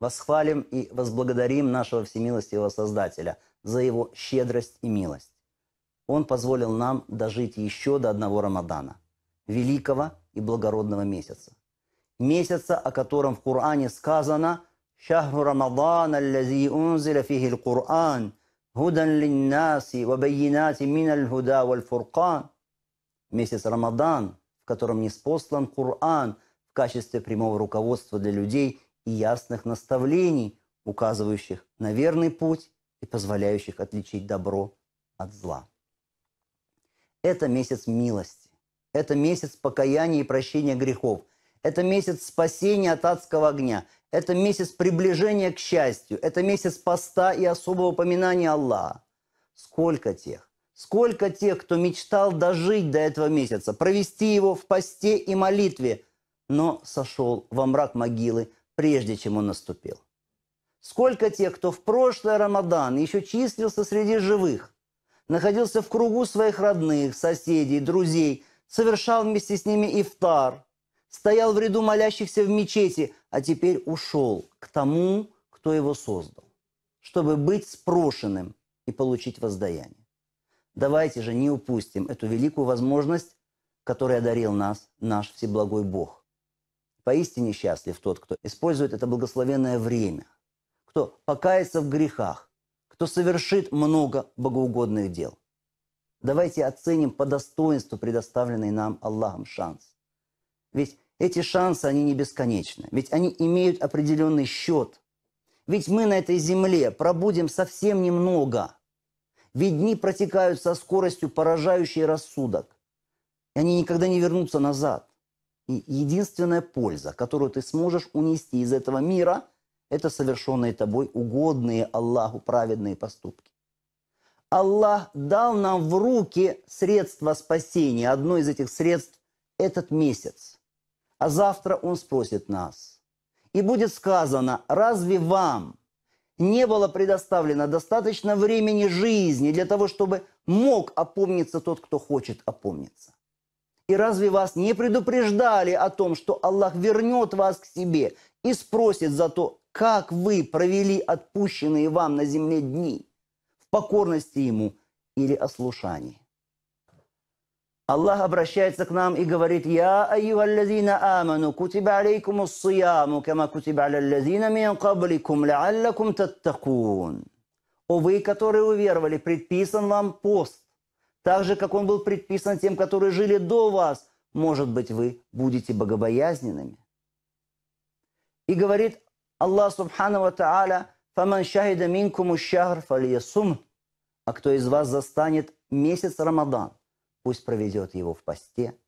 восхвалим и возблагодарим нашего всемилостивого Создателя за его щедрость и милость. Он позволил нам дожить еще до одного Рамадана, великого и благородного месяца. Месяца, о котором в Коране сказано «Шахру Рамадан, аллази унзила фихи Коран, худан линнаси, вабайинати миналь худа валь фуркан». Месяц Рамадан, в котором не спослан Коран в качестве прямого руководства для людей – и ясных наставлений, указывающих на верный путь и позволяющих отличить добро от зла. Это месяц милости. Это месяц покаяния и прощения грехов. Это месяц спасения от адского огня. Это месяц приближения к счастью. Это месяц поста и особого упоминания Аллаха. Сколько тех, сколько тех, кто мечтал дожить до этого месяца, провести его в посте и молитве, но сошел во мрак могилы – прежде чем он наступил. Сколько тех, кто в прошлый Рамадан еще числился среди живых, находился в кругу своих родных, соседей, друзей, совершал вместе с ними ифтар, стоял в ряду молящихся в мечети, а теперь ушел к тому, кто его создал, чтобы быть спрошенным и получить воздаяние. Давайте же не упустим эту великую возможность, которая дарил нас наш Всеблагой Бог. Поистине счастлив тот, кто использует это благословенное время, кто покается в грехах, кто совершит много богоугодных дел. Давайте оценим по достоинству предоставленный нам Аллахом шанс. Ведь эти шансы, они не бесконечны. Ведь они имеют определенный счет. Ведь мы на этой земле пробудем совсем немного. Ведь дни протекают со скоростью, поражающей рассудок. И они никогда не вернутся назад единственная польза, которую ты сможешь унести из этого мира, это совершенные тобой угодные Аллаху праведные поступки. Аллах дал нам в руки средства спасения. Одно из этих средств – этот месяц. А завтра Он спросит нас. И будет сказано, разве вам не было предоставлено достаточно времени жизни для того, чтобы мог опомниться тот, кто хочет опомниться? И разве вас не предупреждали о том, что Аллах вернет вас к себе и спросит за то, как вы провели отпущенные вам на земле дни в покорности Ему или ослушании? Аллах обращается к нам и говорит, «Я, аюхаллазина аману, кутиба алейкум ассияму, кама кутиба аллазина мин кабликум, лааллакум таттакун». «О вы, которые уверовали, предписан вам пост, так же, как он был предписан тем, которые жили до вас. Может быть, вы будете богобоязненными. И говорит Аллах Субхану Ва Тааля, «Фаман шахида минкуму шахр фалиясум». А кто из вас застанет месяц Рамадан, пусть проведет его в посте.